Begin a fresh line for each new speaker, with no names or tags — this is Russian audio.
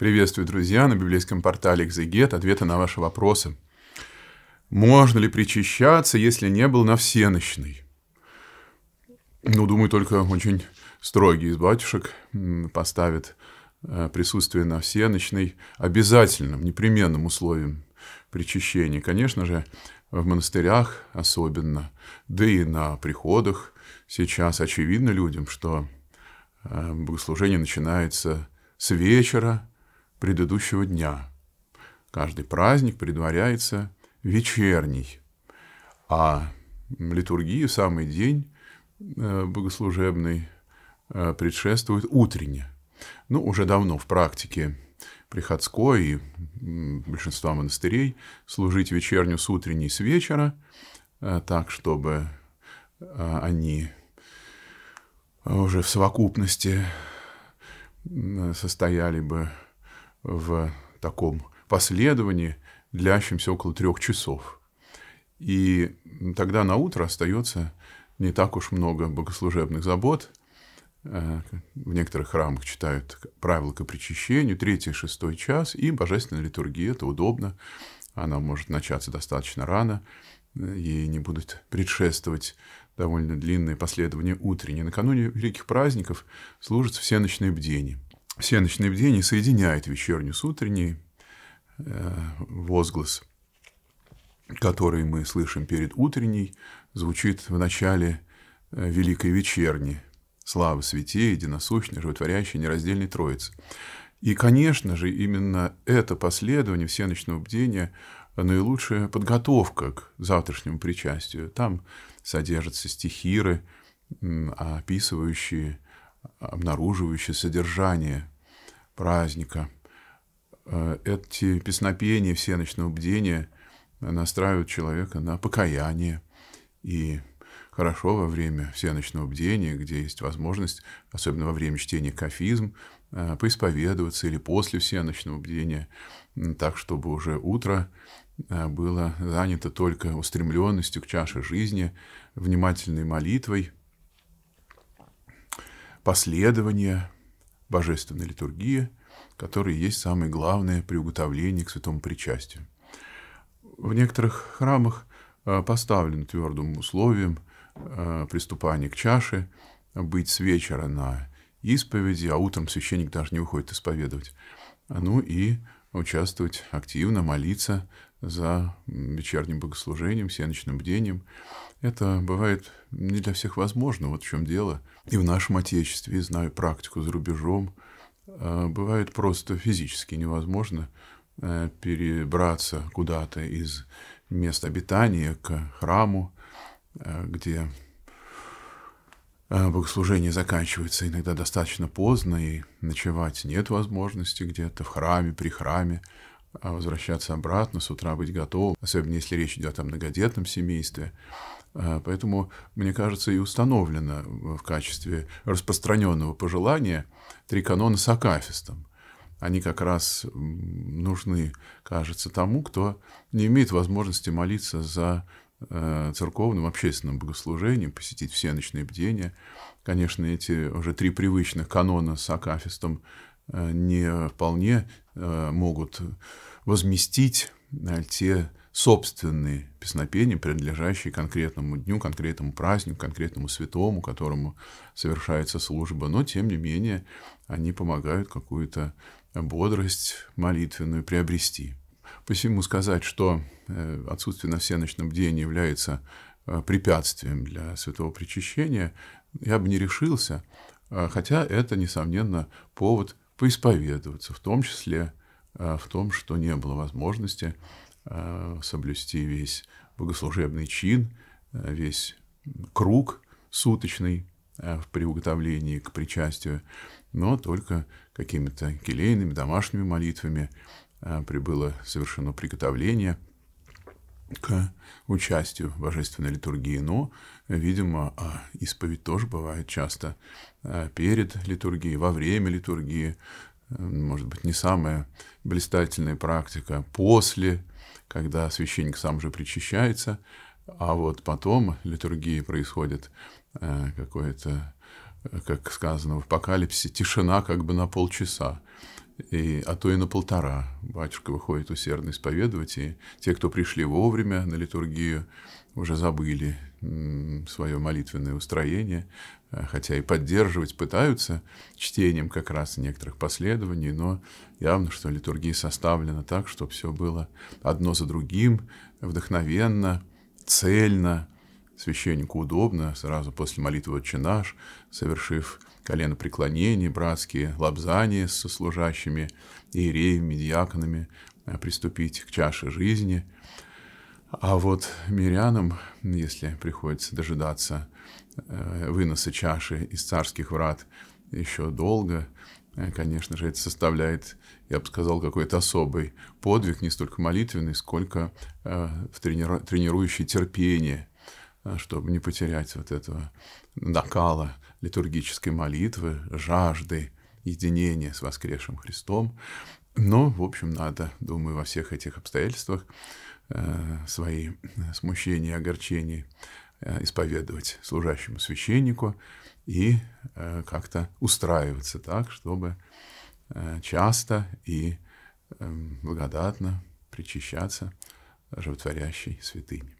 Приветствую, друзья, на библейском портале «Экзегет» ответы на ваши вопросы. Можно ли причащаться, если не был на всеночный? Ну, думаю, только очень строгий из батюшек поставит э, присутствие на всеночный обязательным, непременным условием причащения. Конечно же, в монастырях особенно, да и на приходах сейчас очевидно людям, что э, богослужение начинается с вечера – предыдущего дня. Каждый праздник предваряется вечерний, а литургии самый день э, богослужебный э, предшествует утренне. Ну, уже давно в практике приходской и большинства монастырей служить вечерню с утренней с вечера, э, так, чтобы они уже в совокупности состояли бы в таком последовании, длящемся около трех часов. И тогда на утро остается не так уж много богослужебных забот. Э, в некоторых храмах читают правила к причащению, третий шестой час, и божественная литургия, это удобно, она может начаться достаточно рано, э, ей не будут предшествовать довольно длинные последования утренние. Накануне великих праздников служат все ночные бдения – сеночное бдение соединяет вечернюю с утренней э, возглас, который мы слышим перед утренней, звучит в начале э, Великой Вечерни. Слава Святей, Единосущной, Животворящей, Нераздельной Троицы. И, конечно же, именно это последование всеночного бдения наилучшая подготовка к завтрашнему причастию. Там содержатся стихиры, описывающие, обнаруживающие содержание праздника. Э, эти песнопения всеночного бдения настраивают человека на покаяние. И хорошо во время всеночного бдения, где есть возможность, особенно во время чтения кафизм, э, поисповедоваться или после всеночного бдения, так, чтобы уже утро э, было занято только устремленностью к чаше жизни, внимательной молитвой, последованием божественной литургии, которые есть самое главное приуготовление к святому причастию. В некоторых храмах э, поставлен твердым условием э, приступания к чаше быть с вечера на исповеди, а утром священник даже не уходит исповедовать. Ну и участвовать активно, молиться за вечерним богослужением, сеночным бдением. Это бывает не для всех возможно, вот в чем дело. И в нашем Отечестве, и знаю практику за рубежом, а бывает просто физически невозможно э, перебраться куда-то из места обитания к храму, э, где э, богослужение заканчивается иногда достаточно поздно, и ночевать нет возможности где-то в храме, при храме. А возвращаться обратно, с утра быть готовым, особенно если речь идет о многодетном семействе. А, поэтому, мне кажется, и установлено в качестве распространенного пожелания три канона с акафистом. Они как раз нужны, кажется, тому, кто не имеет возможности молиться за э, церковным, общественным богослужением, посетить все ночные бдения. Конечно, эти уже три привычных канона с акафистом Э, не вполне э, могут возместить э, те собственные песнопения, принадлежащие конкретному дню, конкретному празднику, конкретному святому, которому совершается служба. Но, тем не менее, они помогают какую-то бодрость молитвенную приобрести. Посему сказать, что отсутствие на всеночном бдении является препятствием для святого причащения, я бы не решился, хотя это, несомненно, повод поисповедоваться, в том числе э, в том, что не было возможности э, соблюсти весь богослужебный чин, э, весь круг суточный при уготовлении к причастию, но только какими-то келейными, домашними молитвами прибыло совершено приготовление – к участию в божественной литургии, но, видимо, а, исповедь тоже бывает часто а, перед литургией, во время литургии, может быть, не самая блистательная практика после, когда священник сам же причащается, а вот потом литургии происходит а, какое-то, э, как сказано в апокалипсисе, тишина как бы на полчаса и, а то и на полтора. Батюшка выходит усердно исповедовать, и те, кто пришли вовремя на литургию, уже забыли свое молитвенное устроение, а хотя и поддерживать пытаются чтением как раз некоторых последований, но явно, что литургия составлена так, чтобы все было одно за другим, вдохновенно, цельно – священнику удобно, сразу после молитвы «Отче наш», совершив колено преклонения, братские лобзания со служащими, иереями, диаконами, э, приступить к чаше жизни. А вот мирянам, если приходится дожидаться э, выноса чаши из царских врат еще долго, э, конечно же, это составляет, я бы сказал, какой-то особый подвиг, не столько молитвенный, сколько в тренирующий терпение – Э, чтобы не потерять вот этого накала литургической молитвы, жажды единения с воскресшим Христом. Но, в общем, надо, думаю, во всех этих обстоятельствах э, свои э, смущения и огорчения исповедовать служащему священнику и как-то устраиваться так, чтобы часто и эм, благодатно причащаться животворящей святыне.